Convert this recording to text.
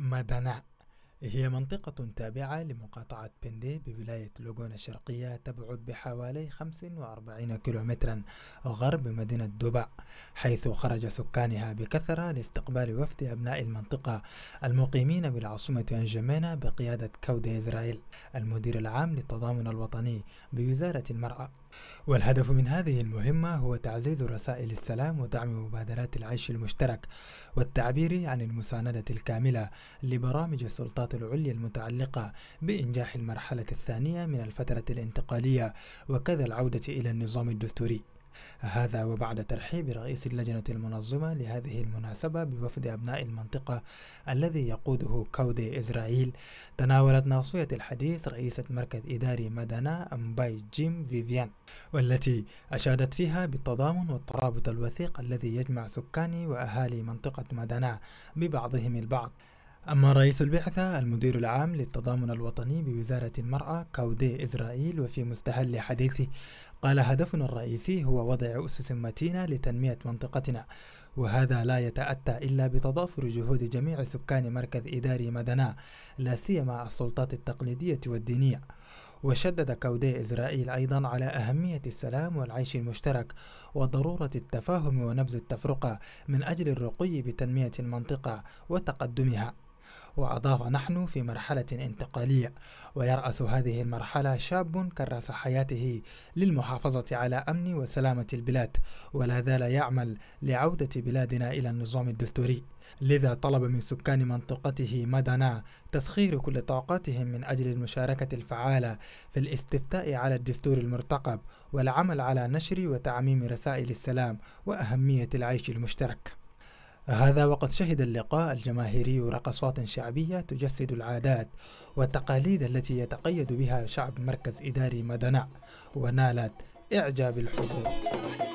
مدناء هي منطقة تابعة لمقاطعة بندي بولاية لوغون الشرقية تبعد بحوالي 45 كيلومترا غرب مدينة دبع حيث خرج سكانها بكثرة لاستقبال وفد أبناء المنطقة المقيمين بالعاصمة أنجمينا بقيادة كودي إسرائيل المدير العام للتضامن الوطني بوزارة المرأة والهدف من هذه المهمة هو تعزيز رسائل السلام ودعم مبادرات العيش المشترك والتعبير عن المساندة الكاملة لبرامج السلطات الدراسات العليا المتعلقة بإنجاح المرحلة الثانية من الفترة الانتقالية وكذا العودة إلى النظام الدستوري هذا وبعد ترحيب رئيس اللجنة المنظمة لهذه المناسبة بوفد أبناء المنطقة الذي يقوده كودي إسرائيل تناولت ناصية الحديث رئيسة مركز إداري مدنا أمباي جيم فيفيان والتي أشادت فيها بالتضامن والترابط الوثيق الذي يجمع سكاني وأهالي منطقة مدنا ببعضهم البعض أما رئيس البعثة المدير العام للتضامن الوطني بوزارة المرأة كاودي إسرائيل وفي مستهل حديثه قال هدفنا الرئيسي هو وضع أسس متينة لتنمية منطقتنا وهذا لا يتأتى إلا بتضافر جهود جميع سكان مركز إداري مدنا لا سيما السلطات التقليدية والدينية وشدد كودي إسرائيل أيضا على أهمية السلام والعيش المشترك وضرورة التفاهم ونبذ التفرقة من أجل الرقي بتنمية المنطقة وتقدمها وأضاف نحن في مرحلة انتقالية ويرأس هذه المرحلة شاب كرس حياته للمحافظة على أمن وسلامة البلاد ولا زال يعمل لعودة بلادنا إلى النظام الدستوري لذا طلب من سكان منطقته مدنا تسخير كل طاقاتهم من أجل المشاركة الفعالة في الاستفتاء على الدستور المرتقب والعمل على نشر وتعميم رسائل السلام وأهمية العيش المشترك هذا وقد شهد اللقاء الجماهيري رقصات شعبية تجسد العادات والتقاليد التي يتقيد بها شعب مركز إداري مدنع ونالت إعجاب الحضور